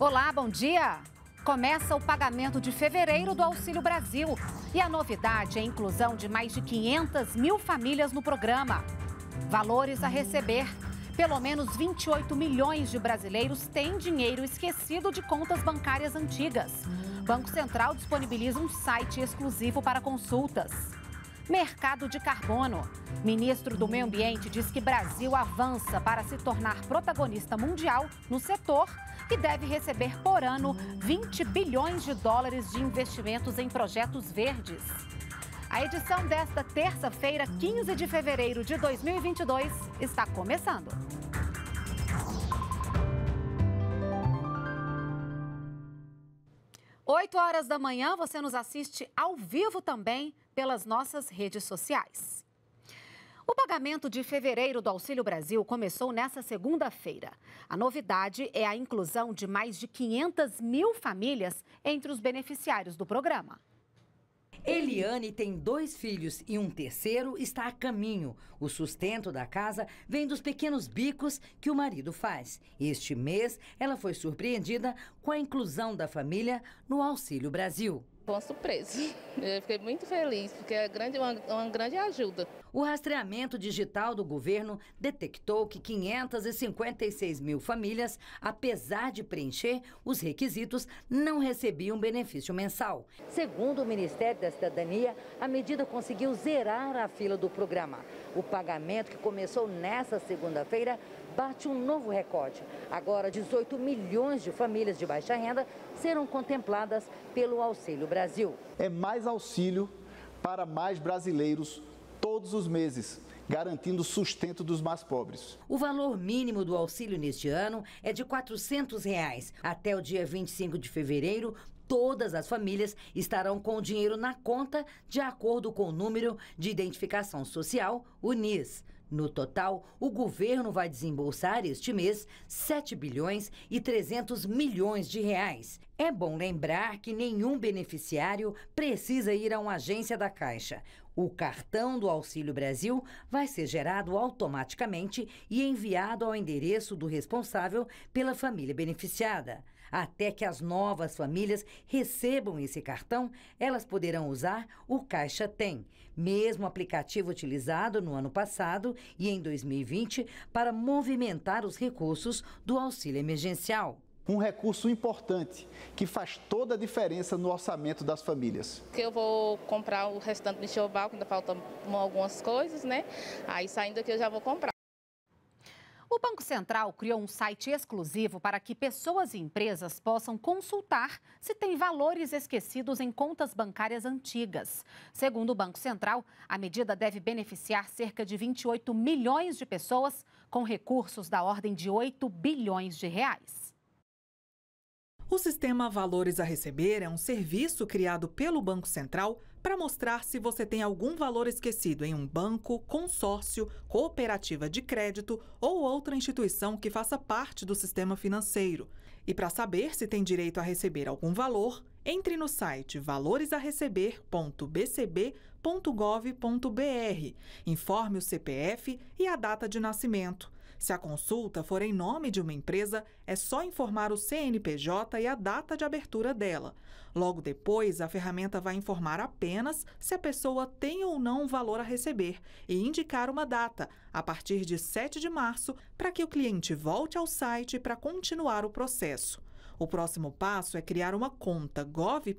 Olá, bom dia! Começa o pagamento de fevereiro do Auxílio Brasil. E a novidade é a inclusão de mais de 500 mil famílias no programa. Valores a receber. Pelo menos 28 milhões de brasileiros têm dinheiro esquecido de contas bancárias antigas. Banco Central disponibiliza um site exclusivo para consultas. Mercado de carbono. Ministro do Meio Ambiente diz que Brasil avança para se tornar protagonista mundial no setor e deve receber por ano 20 bilhões de dólares de investimentos em projetos verdes. A edição desta terça-feira, 15 de fevereiro de 2022, está começando. Oito horas da manhã, você nos assiste ao vivo também pelas nossas redes sociais. O pagamento de fevereiro do Auxílio Brasil começou nesta segunda-feira. A novidade é a inclusão de mais de 500 mil famílias entre os beneficiários do programa. Eliane tem dois filhos e um terceiro está a caminho. O sustento da casa vem dos pequenos bicos que o marido faz. Este mês, ela foi surpreendida com a inclusão da família no Auxílio Brasil uma surpresa. Eu fiquei muito feliz, porque é grande, uma, uma grande ajuda. O rastreamento digital do governo detectou que 556 mil famílias, apesar de preencher os requisitos, não recebiam benefício mensal. Segundo o Ministério da Cidadania, a medida conseguiu zerar a fila do programa. O pagamento, que começou nesta segunda-feira, bate um novo recorde. Agora, 18 milhões de famílias de baixa renda serão contempladas pelo Auxílio Brasil. É mais auxílio para mais brasileiros todos os meses garantindo o sustento dos mais pobres. O valor mínimo do auxílio neste ano é de R$ 400. Reais. Até o dia 25 de fevereiro, todas as famílias estarão com o dinheiro na conta, de acordo com o número de identificação social, o NIS. No total, o governo vai desembolsar este mês 7 bilhões e 300 milhões de reais. É bom lembrar que nenhum beneficiário precisa ir a uma agência da Caixa. O cartão do Auxílio Brasil vai ser gerado automaticamente e enviado ao endereço do responsável pela família beneficiada. Até que as novas famílias recebam esse cartão, elas poderão usar o Caixa Tem, mesmo aplicativo utilizado no ano passado e em 2020 para movimentar os recursos do auxílio emergencial um recurso importante que faz toda a diferença no orçamento das famílias. Eu vou comprar o restante do enxoval, que ainda faltam algumas coisas, né? Aí saindo aqui eu já vou comprar. O Banco Central criou um site exclusivo para que pessoas e empresas possam consultar se tem valores esquecidos em contas bancárias antigas. Segundo o Banco Central, a medida deve beneficiar cerca de 28 milhões de pessoas com recursos da ordem de 8 bilhões de reais. O sistema Valores a Receber é um serviço criado pelo Banco Central para mostrar se você tem algum valor esquecido em um banco, consórcio, cooperativa de crédito ou outra instituição que faça parte do sistema financeiro. E para saber se tem direito a receber algum valor, entre no site valoresareceber.bcb.gov.br, informe o CPF e a data de nascimento. Se a consulta for em nome de uma empresa, é só informar o CNPJ e a data de abertura dela. Logo depois, a ferramenta vai informar apenas se a pessoa tem ou não um valor a receber e indicar uma data, a partir de 7 de março, para que o cliente volte ao site para continuar o processo. O próximo passo é criar uma conta gov.br,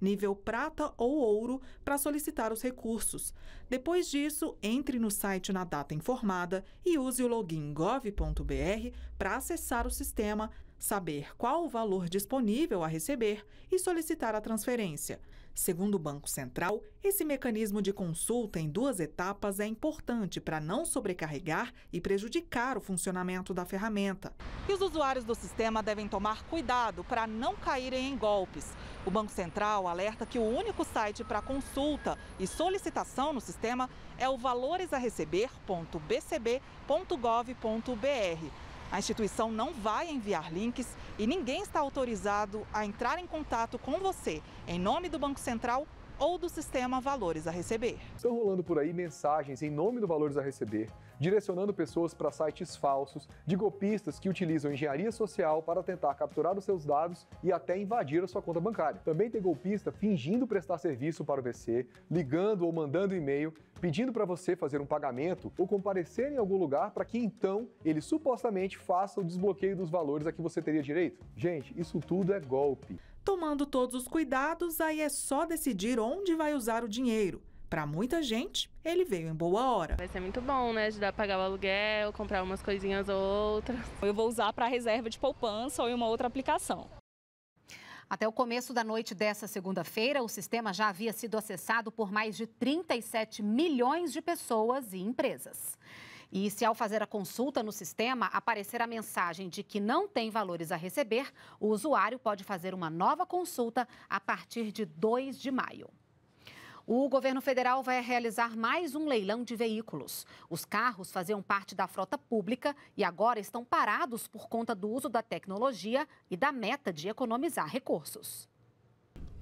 nível prata ou ouro, para solicitar os recursos. Depois disso, entre no site na data informada e use o login gov.br para acessar o sistema, saber qual o valor disponível a receber e solicitar a transferência. Segundo o Banco Central, esse mecanismo de consulta em duas etapas é importante para não sobrecarregar e prejudicar o funcionamento da ferramenta. E os usuários do sistema devem tomar cuidado para não caírem em golpes. O Banco Central alerta que o único site para consulta e solicitação no sistema é o valoresareceber.bcb.gov.br. A instituição não vai enviar links e ninguém está autorizado a entrar em contato com você, em nome do Banco Central ou do sistema Valores a Receber. Estão rolando por aí mensagens em nome do Valores a Receber, direcionando pessoas para sites falsos de golpistas que utilizam engenharia social para tentar capturar os seus dados e até invadir a sua conta bancária. Também tem golpista fingindo prestar serviço para o VC, ligando ou mandando e-mail pedindo para você fazer um pagamento ou comparecer em algum lugar para que então ele supostamente faça o desbloqueio dos valores a que você teria direito. Gente, isso tudo é golpe. Tomando todos os cuidados, aí é só decidir onde vai usar o dinheiro. Para muita gente, ele veio em boa hora. Vai ser muito bom, né? Ajudar a pagar o aluguel, comprar umas coisinhas ou outras. Eu vou usar para reserva de poupança ou em uma outra aplicação. Até o começo da noite dessa segunda-feira, o sistema já havia sido acessado por mais de 37 milhões de pessoas e empresas. E se ao fazer a consulta no sistema aparecer a mensagem de que não tem valores a receber, o usuário pode fazer uma nova consulta a partir de 2 de maio. O governo federal vai realizar mais um leilão de veículos. Os carros faziam parte da frota pública e agora estão parados por conta do uso da tecnologia e da meta de economizar recursos.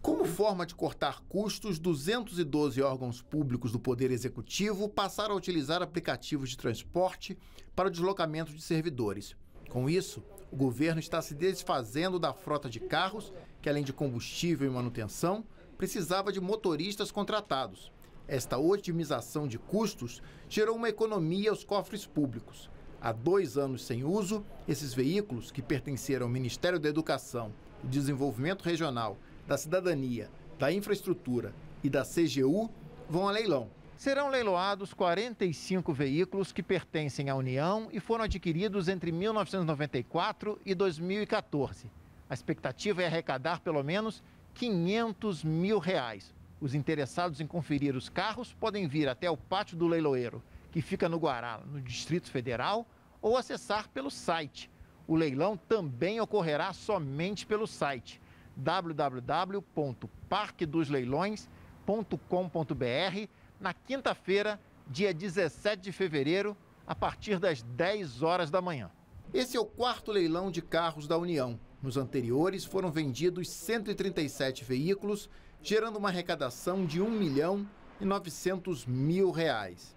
Como forma de cortar custos, 212 órgãos públicos do Poder Executivo passaram a utilizar aplicativos de transporte para o deslocamento de servidores. Com isso, o governo está se desfazendo da frota de carros, que além de combustível e manutenção, precisava de motoristas contratados. Esta otimização de custos gerou uma economia aos cofres públicos. Há dois anos sem uso, esses veículos, que pertenceram ao Ministério da Educação e Desenvolvimento Regional da cidadania, da infraestrutura e da CGU vão a leilão. Serão leiloados 45 veículos que pertencem à União e foram adquiridos entre 1994 e 2014. A expectativa é arrecadar pelo menos 500 mil reais. Os interessados em conferir os carros podem vir até o pátio do leiloeiro, que fica no Guará, no Distrito Federal, ou acessar pelo site. O leilão também ocorrerá somente pelo site www.parquedosleilões.com.br na quinta-feira, dia 17 de fevereiro, a partir das 10 horas da manhã. Esse é o quarto leilão de carros da União. Nos anteriores foram vendidos 137 veículos, gerando uma arrecadação de 1 milhão e 900 mil reais.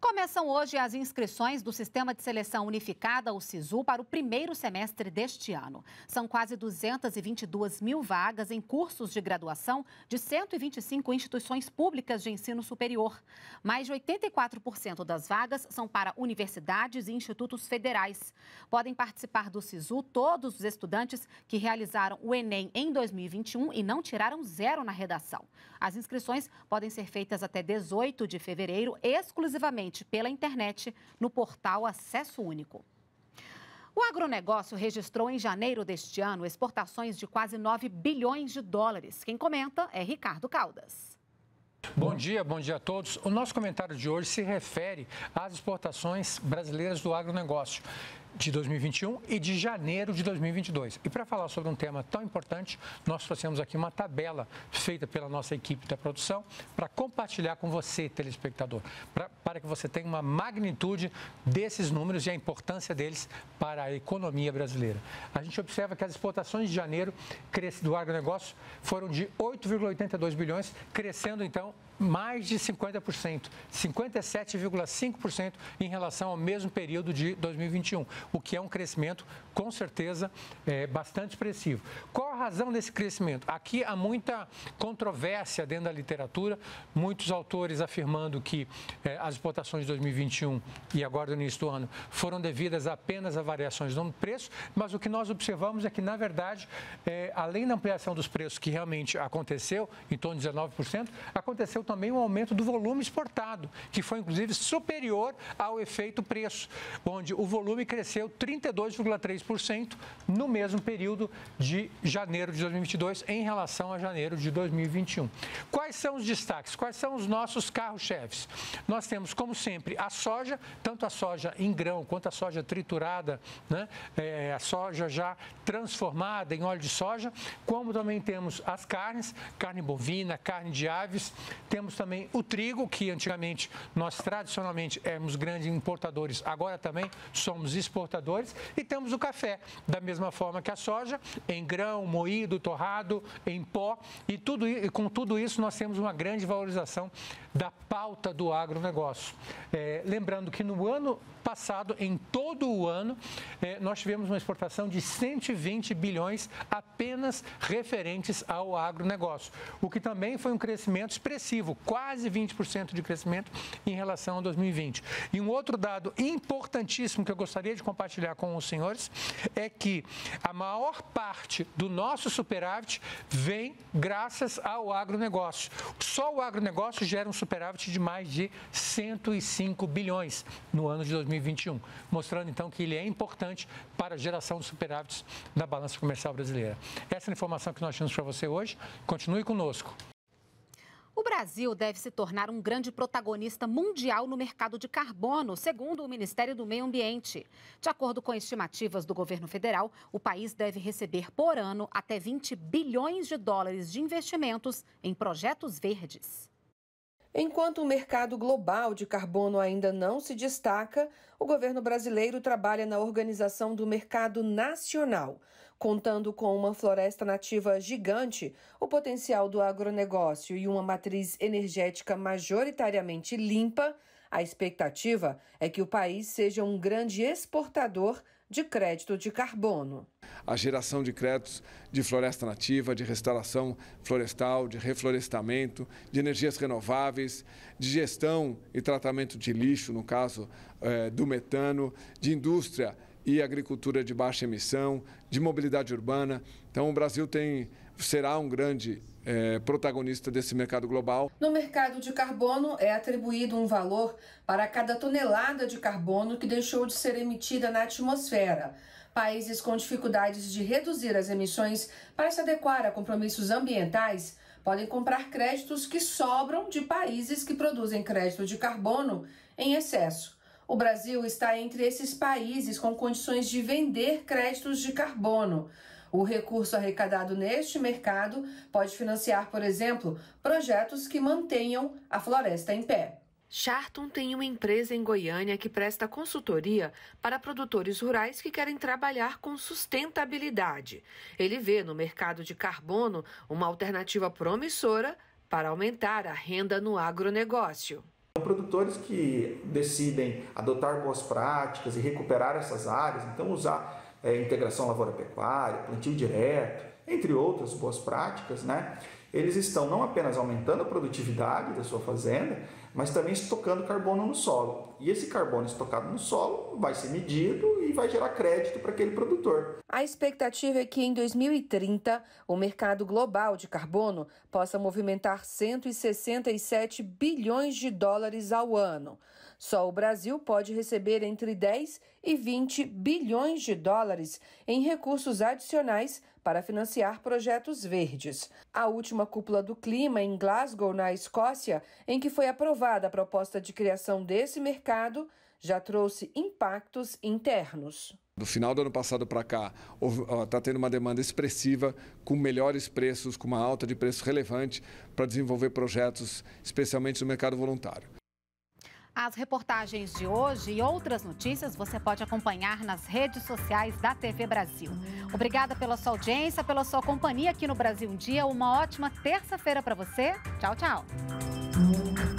Começam hoje as inscrições do Sistema de Seleção Unificada, o SISU, para o primeiro semestre deste ano. São quase 222 mil vagas em cursos de graduação de 125 instituições públicas de ensino superior. Mais de 84% das vagas são para universidades e institutos federais. Podem participar do SISU todos os estudantes que realizaram o Enem em 2021 e não tiraram zero na redação. As inscrições podem ser feitas até 18 de fevereiro, exclusivamente pela internet no portal Acesso Único. O agronegócio registrou em janeiro deste ano exportações de quase 9 bilhões de dólares. Quem comenta é Ricardo Caldas. Bom dia, bom dia a todos. O nosso comentário de hoje se refere às exportações brasileiras do agronegócio de 2021 e de janeiro de 2022. E para falar sobre um tema tão importante, nós trouxemos aqui uma tabela feita pela nossa equipe da produção para compartilhar com você, telespectador, pra, para que você tenha uma magnitude desses números e a importância deles para a economia brasileira. A gente observa que as exportações de janeiro do agronegócio foram de 8,82 bilhões, crescendo então mais de 50%, 57,5% em relação ao mesmo período de 2021, o que é um crescimento, com certeza, é, bastante expressivo. Qual a razão desse crescimento? Aqui há muita controvérsia dentro da literatura, muitos autores afirmando que é, as exportações de 2021 e agora no início do ano foram devidas apenas a variações no preço, mas o que nós observamos é que, na verdade, é, além da ampliação dos preços que realmente aconteceu, em torno de 19%, aconteceu também um aumento do volume exportado, que foi inclusive superior ao efeito preço, onde o volume cresceu 32,3% no mesmo período de janeiro de 2022 em relação a janeiro de 2021. Quais são os destaques? Quais são os nossos carros-chefes? Nós temos, como sempre, a soja, tanto a soja em grão quanto a soja triturada, né? É, a soja já transformada em óleo de soja, como também temos as carnes, carne bovina, carne de aves, temos também o trigo, que antigamente nós tradicionalmente éramos grandes importadores, agora também somos exportadores. E temos o café, da mesma forma que a soja, em grão, moído, torrado, em pó. E, tudo, e com tudo isso nós temos uma grande valorização da pauta do agronegócio. É, lembrando que no ano passado, em todo o ano, eh, nós tivemos uma exportação de 120 bilhões apenas referentes ao agronegócio, o que também foi um crescimento expressivo, quase 20% de crescimento em relação a 2020. E um outro dado importantíssimo que eu gostaria de compartilhar com os senhores é que a maior parte do nosso superávit vem graças ao agronegócio. Só o agronegócio gera um superávit de mais de 105 bilhões no ano de 2020. 2021, mostrando então que ele é importante para a geração de superávites da balança comercial brasileira. Essa é a informação que nós temos para você hoje. Continue conosco. O Brasil deve se tornar um grande protagonista mundial no mercado de carbono, segundo o Ministério do Meio Ambiente. De acordo com estimativas do governo federal, o país deve receber por ano até 20 bilhões de dólares de investimentos em projetos verdes. Enquanto o mercado global de carbono ainda não se destaca, o governo brasileiro trabalha na organização do mercado nacional. Contando com uma floresta nativa gigante, o potencial do agronegócio e uma matriz energética majoritariamente limpa, a expectativa é que o país seja um grande exportador de crédito de carbono. A geração de créditos de floresta nativa, de restauração florestal, de reflorestamento, de energias renováveis, de gestão e tratamento de lixo, no caso é, do metano, de indústria e agricultura de baixa emissão, de mobilidade urbana. Então, o Brasil tem será um grande é, protagonista desse mercado global. No mercado de carbono, é atribuído um valor para cada tonelada de carbono que deixou de ser emitida na atmosfera. Países com dificuldades de reduzir as emissões para se adequar a compromissos ambientais podem comprar créditos que sobram de países que produzem crédito de carbono em excesso. O Brasil está entre esses países com condições de vender créditos de carbono. O recurso arrecadado neste mercado pode financiar, por exemplo, projetos que mantenham a floresta em pé. Charton tem uma empresa em Goiânia que presta consultoria para produtores rurais que querem trabalhar com sustentabilidade. Ele vê no mercado de carbono uma alternativa promissora para aumentar a renda no agronegócio. Produtores que decidem adotar boas práticas e recuperar essas áreas, então usar é, integração lavoura-pecuária, plantio direto, entre outras boas práticas, né? eles estão não apenas aumentando a produtividade da sua fazenda, mas também estocando carbono no solo. E esse carbono estocado no solo vai ser medido e vai gerar crédito para aquele produtor. A expectativa é que em 2030 o mercado global de carbono possa movimentar 167 bilhões de dólares ao ano. Só o Brasil pode receber entre 10 e 20 bilhões de dólares em recursos adicionais para financiar projetos verdes. A última cúpula do clima em Glasgow, na Escócia, em que foi aprovada a proposta de criação desse mercado, já trouxe impactos internos. Do final do ano passado para cá, está tendo uma demanda expressiva, com melhores preços, com uma alta de preço relevante para desenvolver projetos, especialmente no mercado voluntário. As reportagens de hoje e outras notícias você pode acompanhar nas redes sociais da TV Brasil. Obrigada pela sua audiência, pela sua companhia aqui no Brasil um Dia. Uma ótima terça-feira para você. Tchau, tchau.